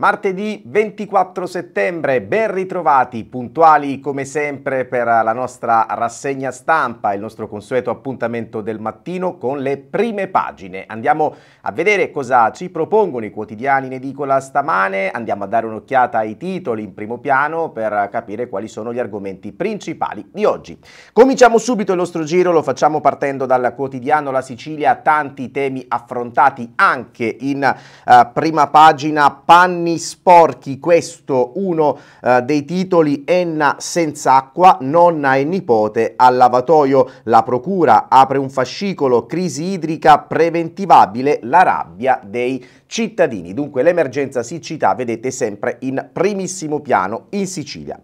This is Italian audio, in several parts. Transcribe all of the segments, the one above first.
Martedì 24 settembre, ben ritrovati, puntuali come sempre per la nostra rassegna stampa, il nostro consueto appuntamento del mattino con le prime pagine. Andiamo a vedere cosa ci propongono i quotidiani in edicola stamane, andiamo a dare un'occhiata ai titoli in primo piano per capire quali sono gli argomenti principali di oggi. Cominciamo subito il nostro giro, lo facciamo partendo dal quotidiano La Sicilia, tanti temi affrontati anche in uh, prima pagina, panni Bagni sporchi, questo uno eh, dei titoli Enna senza acqua, nonna e nipote al lavatoio. La procura apre un fascicolo, crisi idrica preventivabile, la rabbia dei cittadini. Dunque l'emergenza siccità vedete sempre in primissimo piano in Sicilia.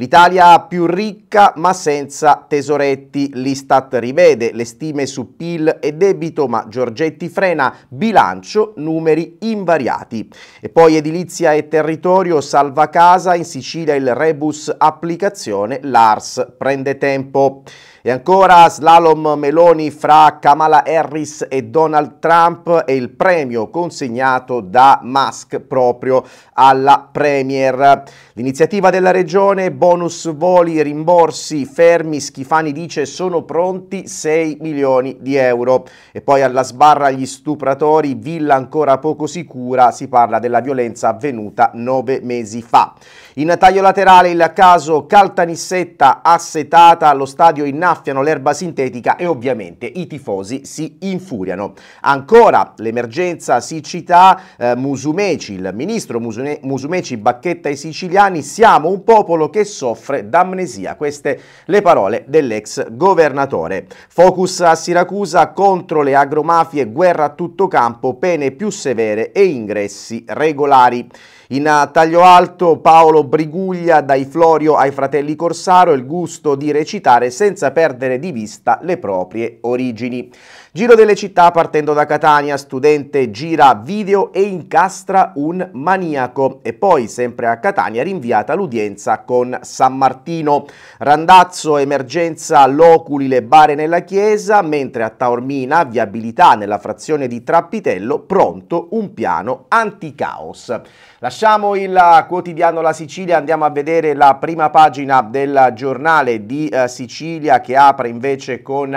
L'Italia più ricca ma senza tesoretti. L'Istat rivede le stime su PIL e debito, ma Giorgetti frena bilancio numeri invariati. E poi edilizia e territorio salva casa, in Sicilia il rebus applicazione, l'ARS prende tempo. E ancora slalom Meloni fra Kamala Harris e Donald Trump e il premio consegnato da Musk proprio alla Premier. L'iniziativa della regione, bonus voli, rimborsi, fermi, Schifani dice sono pronti 6 milioni di euro. E poi alla sbarra gli stupratori, villa ancora poco sicura, si parla della violenza avvenuta nove mesi fa. In taglio laterale il caso Caltanissetta assetata allo stadio in Napoli innaffiano l'erba sintetica e ovviamente i tifosi si infuriano. Ancora l'emergenza siccità, eh, Musumeci, il ministro Musune, Musumeci bacchetta i siciliani, siamo un popolo che soffre d'amnesia. Queste le parole dell'ex governatore. Focus a Siracusa contro le agromafie, guerra a tutto campo, pene più severe e ingressi regolari. In taglio alto Paolo Briguglia dai Florio ai fratelli Corsaro il gusto di recitare senza perdere perdere di vista le proprie origini. Giro delle città partendo da Catania, studente gira video e incastra un maniaco e poi sempre a Catania rinviata l'udienza con San Martino. Randazzo, emergenza, loculi, le bare nella chiesa, mentre a Taormina, viabilità nella frazione di Trappitello, pronto un piano anticaos. Lasciamo il quotidiano La Sicilia, andiamo a vedere la prima pagina del giornale di eh, Sicilia che apre invece con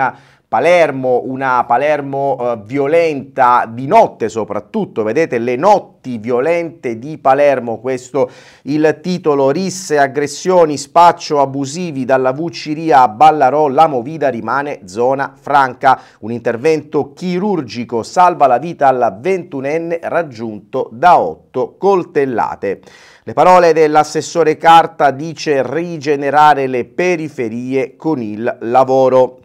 Palermo, una Palermo eh, violenta di notte soprattutto, vedete le notti violente di Palermo, questo il titolo, risse, aggressioni, spaccio, abusivi dalla Vucciria a Ballarò, la Movida rimane zona franca, un intervento chirurgico salva la vita alla ventunenne raggiunto da otto coltellate. Le parole dell'assessore Carta dice rigenerare le periferie con il lavoro.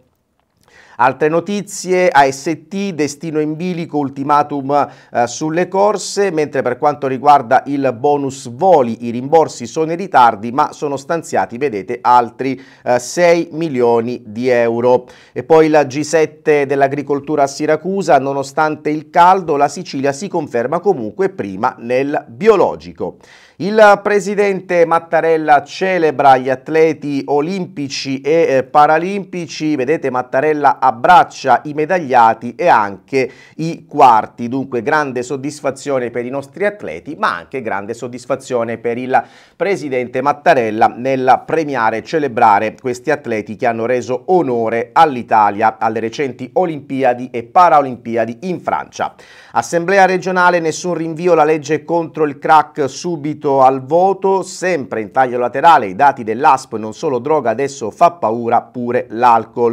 Altre notizie, AST, destino in bilico, ultimatum eh, sulle corse, mentre per quanto riguarda il bonus voli i rimborsi sono in ritardi ma sono stanziati, vedete, altri eh, 6 milioni di euro. E poi la G7 dell'agricoltura a Siracusa, nonostante il caldo, la Sicilia si conferma comunque prima nel biologico. Il presidente Mattarella celebra gli atleti olimpici e eh, paralimpici, vedete Mattarella ha abbraccia i medagliati e anche i quarti. Dunque grande soddisfazione per i nostri atleti, ma anche grande soddisfazione per il presidente Mattarella nel premiare e celebrare questi atleti che hanno reso onore all'Italia alle recenti Olimpiadi e Paralimpiadi in Francia. Assemblea regionale, nessun rinvio, la legge contro il crack subito al voto, sempre in taglio laterale i dati dell'ASP, non solo droga, adesso fa paura pure l'alcol.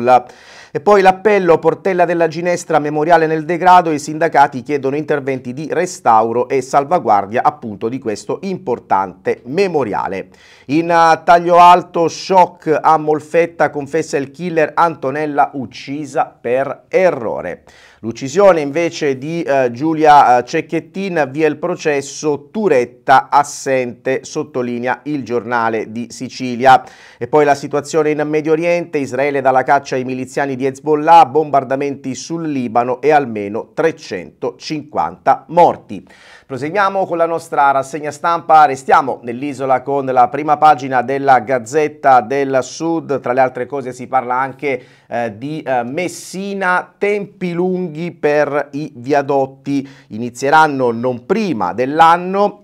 E poi la l'appello Portella della Ginestra Memoriale nel degrado, i sindacati chiedono interventi di restauro e salvaguardia appunto di questo importante memoriale. In eh, taglio alto, shock a Molfetta, confessa il killer Antonella uccisa per errore. L'uccisione invece di eh, Giulia eh, Cecchettin via il processo Turetta assente, sottolinea il giornale di Sicilia. E poi la situazione in Medio Oriente, Israele dalla caccia ai miliziani di Hezbollah Hezbollah, bombardamenti sul Libano e almeno 350 morti. Proseguiamo con la nostra rassegna stampa, restiamo nell'isola con la prima pagina della Gazzetta del Sud, tra le altre cose si parla anche eh, di eh, Messina, tempi lunghi per i viadotti, inizieranno non prima dell'anno,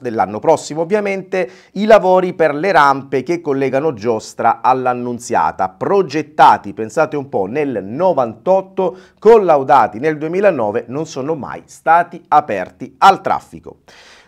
dell'anno prossimo ovviamente, i lavori per le rampe che collegano Giostra all'Annunziata, progettati, pensate un po', nel 98, collaudati nel 2009, non sono mai stati aperti al al traffico.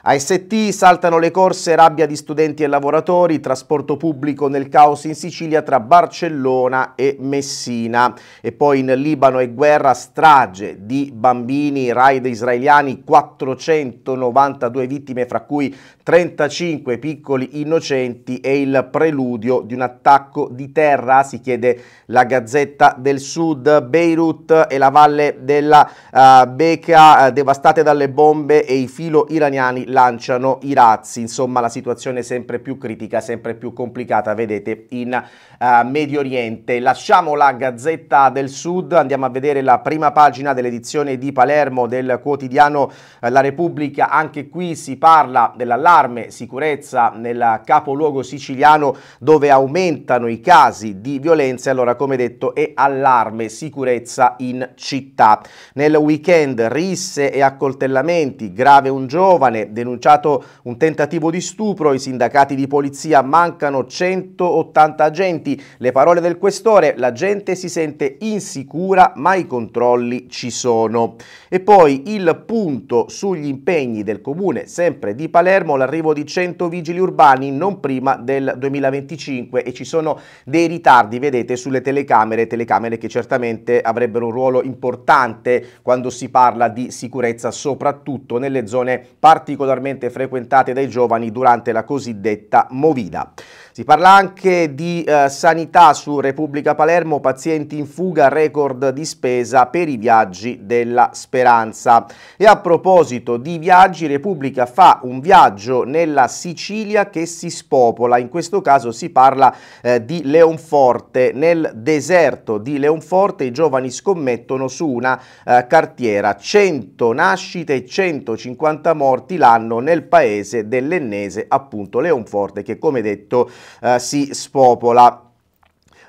AST saltano le corse, rabbia di studenti e lavoratori, trasporto pubblico nel caos in Sicilia tra Barcellona e Messina. E poi in Libano e guerra, strage di bambini, raid israeliani, 492 vittime, fra cui 35 piccoli innocenti e il preludio di un attacco di terra, si chiede la Gazzetta del Sud. Beirut e la valle della uh, Beca uh, devastate dalle bombe e i filo iraniani lanciano i razzi, insomma la situazione è sempre più critica, sempre più complicata, vedete, in uh, Medio Oriente. Lasciamo la Gazzetta del Sud, andiamo a vedere la prima pagina dell'edizione di Palermo del quotidiano eh, La Repubblica, anche qui si parla dell'allarme sicurezza nel capoluogo siciliano dove aumentano i casi di violenze, allora come detto è allarme sicurezza in città. Nel weekend risse e accoltellamenti, grave un giovane, denunciato un tentativo di stupro, i sindacati di polizia mancano 180 agenti, le parole del questore, la gente si sente insicura ma i controlli ci sono. E poi il punto sugli impegni del comune, sempre di Palermo, l'arrivo di 100 vigili urbani non prima del 2025 e ci sono dei ritardi, vedete, sulle telecamere, telecamere che certamente avrebbero un ruolo importante quando si parla di sicurezza, soprattutto nelle zone particolarmente particolarmente frequentate dai giovani durante la cosiddetta movida. Si parla anche di eh, sanità su Repubblica Palermo, pazienti in fuga, record di spesa per i viaggi della speranza. E a proposito di viaggi, Repubblica fa un viaggio nella Sicilia che si spopola, in questo caso si parla eh, di Leonforte. Nel deserto di Leonforte i giovani scommettono su una eh, cartiera, 100 nascite e 150 morti l'anno nel paese dell'ennese appunto Leonforte che come detto eh, si spopola.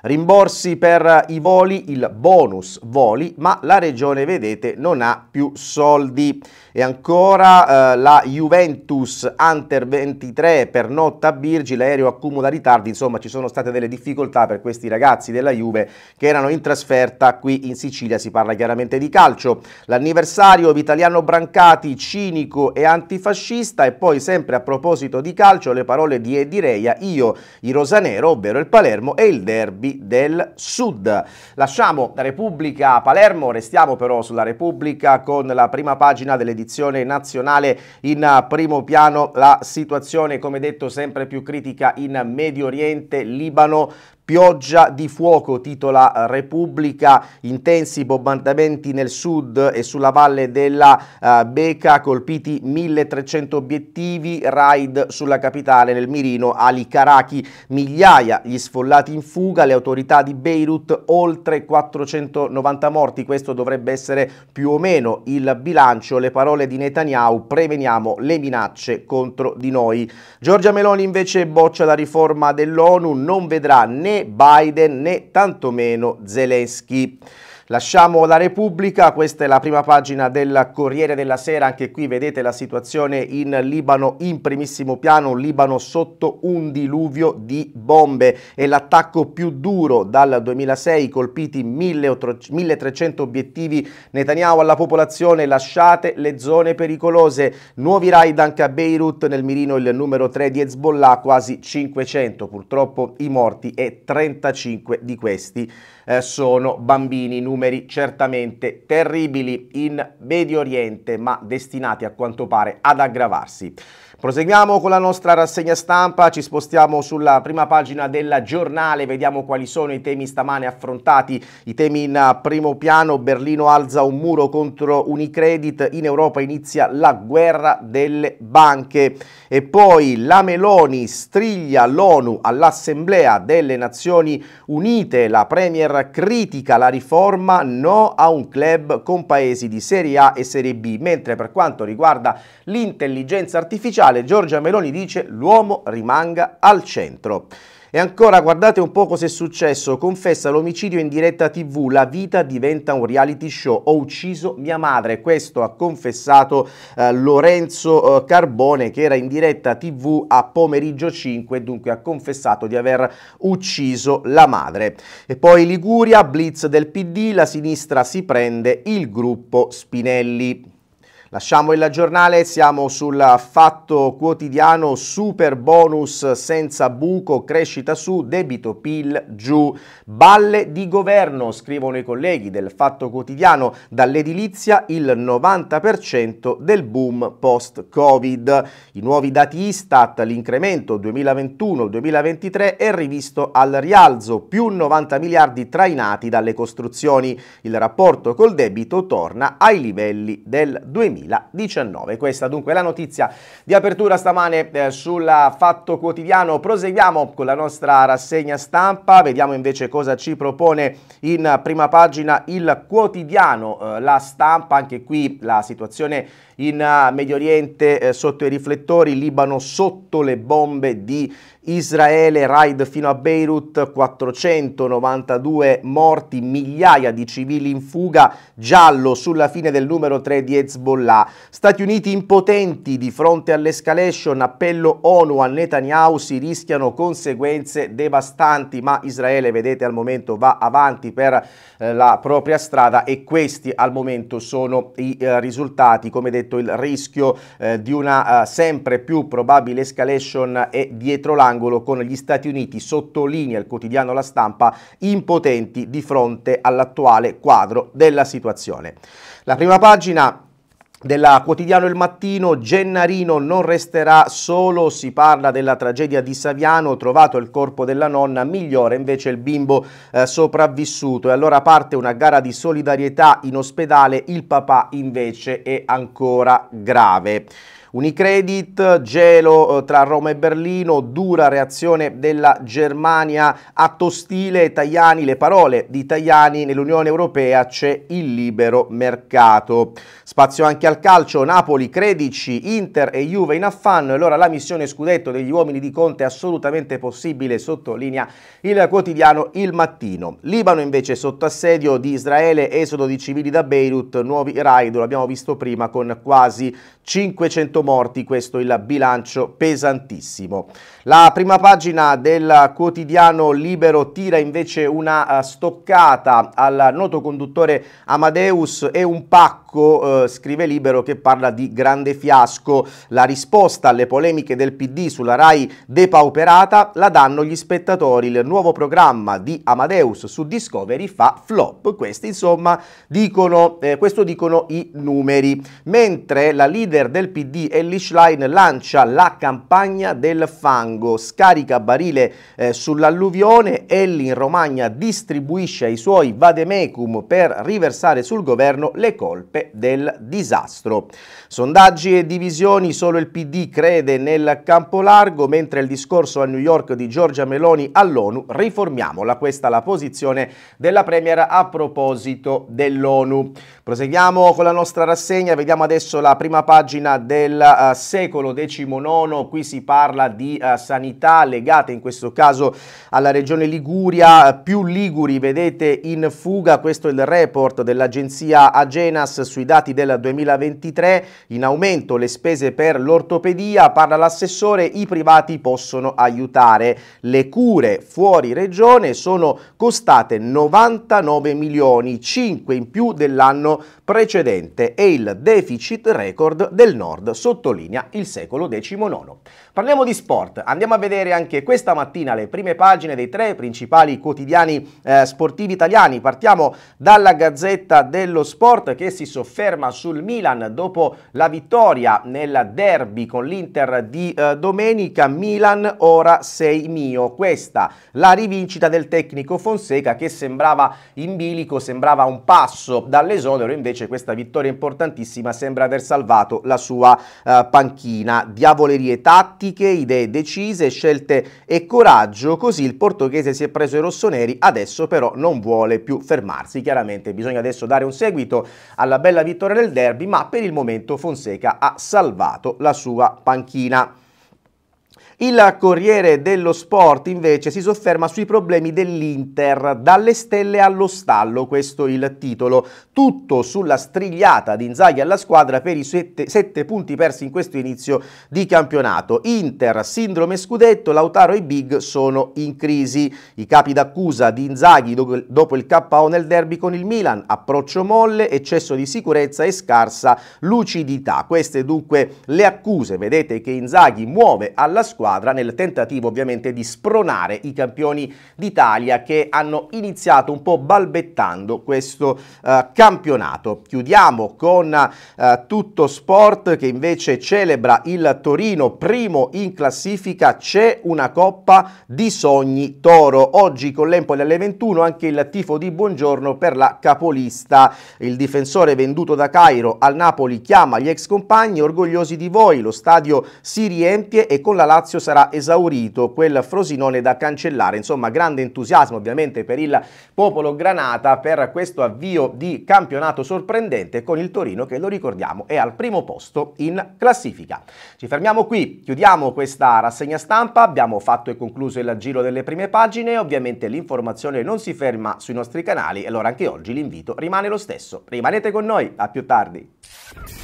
Rimborsi per i voli, il bonus voli, ma la regione, vedete, non ha più soldi. E ancora eh, la Juventus Hunter 23 per notta Birgi, l'aereo accumula ritardi, insomma ci sono state delle difficoltà per questi ragazzi della Juve che erano in trasferta qui in Sicilia, si parla chiaramente di calcio. L'anniversario Vitaliano Brancati, cinico e antifascista e poi sempre a proposito di calcio le parole di Edireia, io, i Rosanero, ovvero il Palermo e il derby del Sud. Lasciamo la Repubblica Palermo, restiamo però sulla Repubblica con la prima pagina dell'edizione competizione nazionale in eh, primo piano la situazione come detto sempre più critica in Medio Oriente, Libano, Pioggia di fuoco, titola Repubblica, intensi bombardamenti nel sud e sulla valle della uh, Beca, colpiti 1300 obiettivi, raid sulla capitale nel mirino Ali Karaki, migliaia gli sfollati in fuga, le autorità di Beirut oltre 490 morti, questo dovrebbe essere più o meno il bilancio, le parole di Netanyahu, preveniamo le minacce contro di noi. Giorgia Meloni invece boccia la riforma dell'ONU, non vedrà né né Biden né tantomeno Zelensky. Lasciamo la Repubblica, questa è la prima pagina del Corriere della Sera, anche qui vedete la situazione in Libano in primissimo piano, Libano sotto un diluvio di bombe e l'attacco più duro dal 2006, colpiti 1300 obiettivi, Netanyahu alla popolazione lasciate le zone pericolose, nuovi raid anche a Beirut, nel mirino il numero 3 di Hezbollah, quasi 500, purtroppo i morti e 35 di questi eh, sono bambini numeri certamente terribili in Medio Oriente, ma destinati a quanto pare ad aggravarsi. Proseguiamo con la nostra rassegna stampa, ci spostiamo sulla prima pagina del giornale, vediamo quali sono i temi stamane affrontati, i temi in primo piano, Berlino alza un muro contro Unicredit, in Europa inizia la guerra delle banche e poi la Meloni striglia l'ONU all'Assemblea delle Nazioni Unite, la Premier critica la riforma Roma no a un club con paesi di Serie A e Serie B, mentre per quanto riguarda l'intelligenza artificiale Giorgia Meloni dice l'uomo rimanga al centro. E ancora guardate un po' cosa è successo, confessa l'omicidio in diretta tv, la vita diventa un reality show, ho ucciso mia madre, questo ha confessato eh, Lorenzo eh, Carbone che era in diretta tv a pomeriggio 5 dunque ha confessato di aver ucciso la madre. E poi Liguria, blitz del PD, la sinistra si prende il gruppo Spinelli. Lasciamo il giornale, siamo sul fatto quotidiano super bonus senza buco, crescita su, debito PIL giù, balle di governo, scrivono i colleghi del fatto quotidiano, dall'edilizia il 90% del boom post-Covid. I nuovi dati Istat, l'incremento 2021-2023 è rivisto al rialzo, più 90 miliardi trainati dalle costruzioni. Il rapporto col debito torna ai livelli del 2000. 2019. Questa dunque è la notizia di apertura stamane eh, sulla Fatto Quotidiano. Proseguiamo con la nostra rassegna stampa, vediamo invece cosa ci propone in prima pagina il quotidiano, eh, la stampa, anche qui la situazione in eh, Medio Oriente eh, sotto i riflettori, Libano sotto le bombe di Israele, raid fino a Beirut, 492 morti, migliaia di civili in fuga, giallo sulla fine del numero 3 di Hezbollah. Stati Uniti impotenti di fronte all'escalation, appello ONU a Netanyahu, si rischiano conseguenze devastanti, ma Israele, vedete, al momento va avanti per eh, la propria strada e questi al momento sono i eh, risultati. Come detto, il rischio eh, di una eh, sempre più probabile escalation è dietro l'angolo d'angolo con gli Stati Uniti, sottolinea il quotidiano La Stampa, impotenti di fronte all'attuale quadro della situazione. La prima pagina della quotidiano Il Mattino, Gennarino non resterà solo, si parla della tragedia di Saviano, trovato il corpo della nonna, migliore invece il bimbo eh, sopravvissuto e allora parte una gara di solidarietà in ospedale, il papà invece è ancora grave. Unicredit, gelo eh, tra Roma e Berlino, dura reazione della Germania, atto stile Tajani, le parole di Tajani nell'Unione Europea c'è il libero mercato. Spazio anche al calcio, Napoli, Credici, Inter e Juve in affanno e allora la missione scudetto degli uomini di Conte è assolutamente possibile, sottolinea il quotidiano Il Mattino. Libano invece sotto assedio di Israele, esodo di civili da Beirut, nuovi raid, l'abbiamo visto prima con quasi 500 morti, questo il bilancio pesantissimo. La prima pagina del quotidiano Libero tira invece una eh, stoccata al noto conduttore Amadeus e un pacco Sacco eh, scrive libero che parla di grande fiasco. La risposta alle polemiche del PD sulla RAI depauperata la danno gli spettatori. Il nuovo programma di Amadeus su Discovery fa flop. Questi, insomma, dicono, eh, questo dicono i numeri. Mentre la leader del PD, Ellie Schlein, lancia la campagna del fango, scarica barile eh, sull'alluvione, Ellie in Romagna distribuisce ai suoi vademecum per riversare sul governo le colpe del disastro. Sondaggi e divisioni, solo il PD crede nel campo largo, mentre il discorso a New York di Giorgia Meloni all'ONU, riformiamola, questa è la posizione della Premier a proposito dell'ONU. Proseguiamo con la nostra rassegna, vediamo adesso la prima pagina del uh, secolo XIX, qui si parla di uh, sanità legate in questo caso alla regione Liguria, più Liguri vedete in fuga, questo è il report dell'agenzia Agenas sui dati del 2023, in aumento le spese per l'ortopedia, parla l'assessore, i privati possono aiutare. Le cure fuori regione sono costate 99 milioni, 5 in più dell'anno precedente e il deficit record del nord sottolinea il secolo XIX. Parliamo di sport, andiamo a vedere anche questa mattina le prime pagine dei tre principali quotidiani eh, sportivi italiani. Partiamo dalla Gazzetta dello Sport che si sofferma sofferma sul Milan dopo la vittoria nel derby con l'Inter di eh, domenica. Milan ora sei mio. Questa la rivincita del tecnico Fonseca che sembrava in bilico, sembrava un passo dall'esonero, invece questa vittoria importantissima sembra aver salvato la sua eh, panchina. Diavolerie tattiche, idee decise, scelte e coraggio, così il portoghese si è preso i rossoneri, adesso però non vuole più fermarsi. Chiaramente bisogna adesso dare un seguito alla bella bella vittoria del derby, ma per il momento Fonseca ha salvato la sua panchina. Il Corriere dello Sport invece si sofferma sui problemi dell'Inter, dalle stelle allo stallo, questo il titolo, tutto sulla strigliata di Inzaghi alla squadra per i sette, sette punti persi in questo inizio di campionato. Inter, sindrome scudetto, Lautaro e Big sono in crisi, i capi d'accusa di Inzaghi dopo il KO nel derby con il Milan, approccio molle, eccesso di sicurezza e scarsa lucidità. Queste dunque le accuse, vedete che Inzaghi muove alla squadra squadra nel tentativo ovviamente di spronare i campioni d'Italia che hanno iniziato un po' balbettando questo eh, campionato. Chiudiamo con eh, Tutto Sport che invece celebra il Torino primo in classifica, c'è una coppa di sogni Toro. Oggi con l'Empoli alle 21 anche il tifo di buongiorno per la capolista. Il difensore venduto da Cairo al Napoli chiama gli ex compagni orgogliosi di voi, lo stadio si riempie e con la Lazio spazio sarà esaurito quel Frosinone da cancellare. Insomma, grande entusiasmo ovviamente per il popolo granata per questo avvio di campionato sorprendente con il Torino che, lo ricordiamo, è al primo posto in classifica. Ci fermiamo qui, chiudiamo questa rassegna stampa, abbiamo fatto e concluso il giro delle prime pagine, ovviamente l'informazione non si ferma sui nostri canali, allora anche oggi l'invito rimane lo stesso. Rimanete con noi, a più tardi.